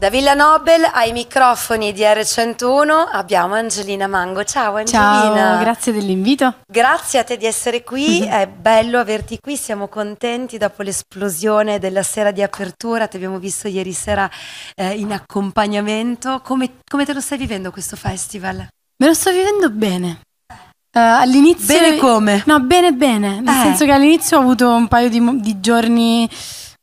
Da Villa Nobel ai microfoni di R101 abbiamo Angelina Mango. Ciao Angelina. Ciao, grazie dell'invito. Grazie a te di essere qui, mhm. è bello averti qui, siamo contenti dopo l'esplosione della sera di apertura, ti abbiamo visto ieri sera eh, in accompagnamento. Come, come, te lo stai vivendo questo festival? Me lo sto vivendo bene. Uh, all'inizio... Bene come? No, bene bene, nel eh. senso che all'inizio ho avuto un paio di, di giorni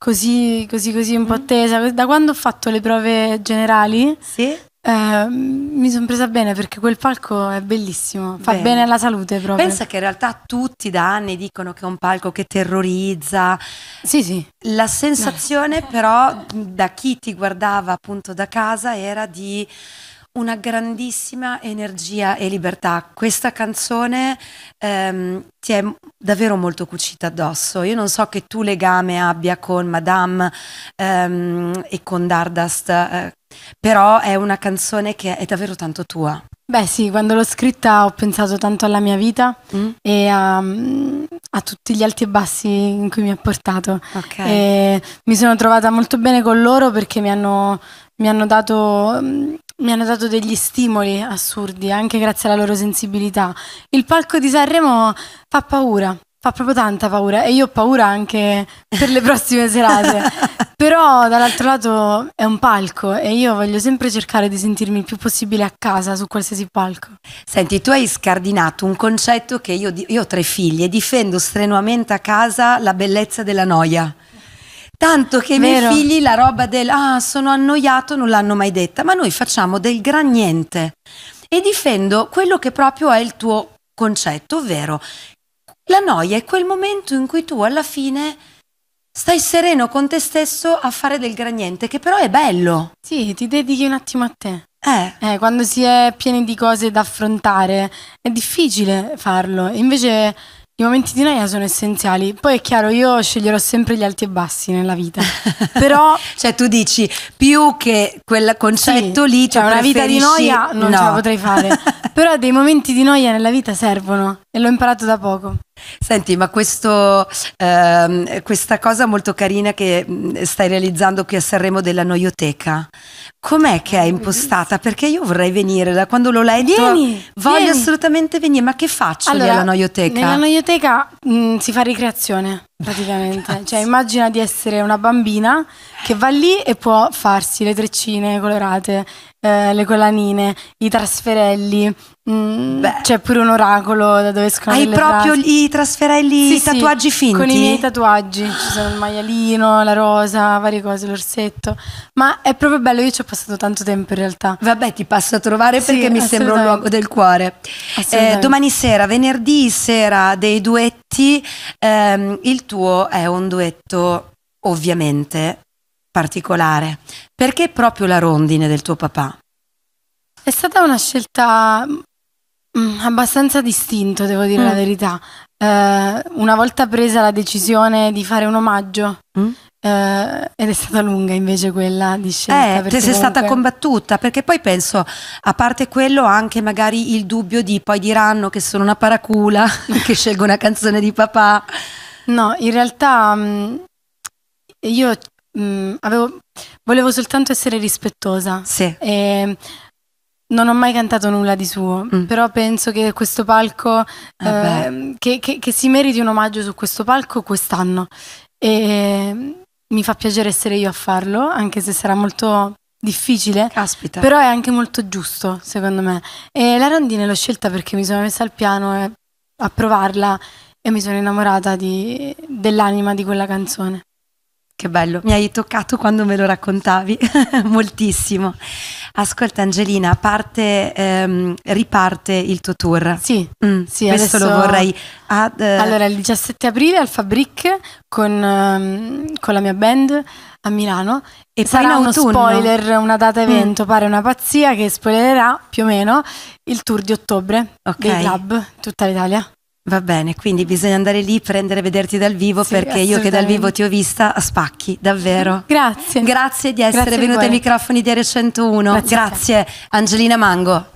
così, così, così un po' mm. tesa. Da quando ho fatto le prove generali, sì? Eh, mi sono presa bene perché quel palco è bellissimo, fa bene. bene alla salute proprio. Pensa che in realtà tutti da anni dicono che è un palco che terrorizza. Sì, sì. La sensazione no. però da chi ti guardava appunto da casa era di una grandissima energia e libertà. Questa canzone ehm, ti è davvero molto cucita addosso. Io non so che tu legame abbia con Madame ehm, e con Dardust, eh, però è una canzone che è davvero tanto tua. Beh sì, quando l'ho scritta ho pensato tanto alla mia vita mm. e a, a, tutti gli alti e bassi in cui mi ha portato. Okay. mi sono trovata molto bene con loro perché mi hanno, mi hanno dato mi hanno dato degli stimoli assurdi, anche grazie alla loro sensibilità. Il palco di Sanremo fa paura, fa proprio tanta paura e io ho paura anche per le prossime serate. Però dall'altro lato è un palco e io voglio sempre cercare di sentirmi il più possibile a casa su qualsiasi palco. Senti, tu hai scardinato un concetto che io, io ho tre figli e difendo strenuamente a casa la bellezza della noia. Tanto che Vero. i miei figli la roba del ah, sono annoiato non l'hanno mai detta, ma noi facciamo del gran niente e difendo quello che proprio è il tuo concetto, ovvero la noia è quel momento in cui tu alla fine stai sereno con te stesso a fare del gran niente, che però è bello. Sì, ti dedichi un attimo a te. Eh. eh quando si è pieni di cose da affrontare è difficile farlo, invece i momenti di noia sono essenziali. Poi è chiaro, io sceglierò sempre gli alti e bassi nella vita. Però. cioè, tu dici più che quel concetto sì, lì. Cioè, una vita di noia non no. ce la potrei fare. Però dei momenti di noia nella vita servono e l'ho imparato da poco. Senti, ma questo, ehm, questa cosa molto carina che mm, stai realizzando qui a Sanremo della Noioteca, com'è che è impostata? Perché io vorrei venire, da quando l'ho letto vieni, voglio vieni. assolutamente venire, ma che faccio allora, alla Noioteca? Nella Noioteca mh, mm, si fa ricreazione praticamente, cioè immagina di essere una bambina che va lì e può farsi le treccine colorate eh, le collanine, i trasferelli, mh, mm, c'è pure un oracolo da dove escono Hai proprio tras- i trasferelli, sì, i tatuaggi sì, finti? con i miei tatuaggi, ci sono il maialino, la rosa, varie cose, l'orsetto, ma è proprio bello, io ci ho passato tanto tempo in realtà. Vabbè, ti passo a trovare sì, perché mi sembra un luogo del cuore. Eh, domani sera, venerdì sera dei duetti, ehm, il tuo è un duetto ovviamente particolare. Perché proprio la rondine del tuo papà? È stata una scelta mm, abbastanza distinta, devo dire mm. la verità. Eh, una volta presa la decisione di fare un omaggio, mm. eh, ed è stata lunga invece quella di scelta. Eh, te sei comunque... stata combattuta, perché poi penso, a parte quello, anche magari il dubbio di poi diranno che sono una paracula, che scelgo una canzone di papà. No, in realtà mm, io mh, mm, avevo, volevo soltanto essere rispettosa. Sì. E, non ho mai cantato nulla di suo, mm. però penso che questo palco, eh, ehm, che, che, che, si meriti un omaggio su questo palco quest'anno. E mi fa piacere essere io a farlo, anche se sarà molto difficile. Caspita. Però è anche molto giusto, secondo me. E la Randine l'ho scelta perché mi sono messa al piano eh, a provarla e mi sono innamorata di, dell'anima di quella canzone. Che bello, mi hai toccato quando me lo raccontavi, moltissimo. Ascolta Angelina, parte, ehm, riparte il tuo tour. Sì, mm, sì adesso, adesso lo vorrei. Ad, eh... Allora, il 17 aprile al Fabric con, ehm, con la mia band a Milano e sarà in autunno. uno spoiler, una data mm. evento, mm. pare una pazzia che spoilerà più o meno il tour di ottobre okay. dei club tutta l'Italia. Va bene, quindi bisogna andare lì, prendere, e vederti dal vivo sì, perché io che dal vivo ti ho vista a spacchi, davvero. Grazie. Grazie di essere Grazie venuta ai microfoni di Area 101. Grazie, Grazie. Angelina Mango.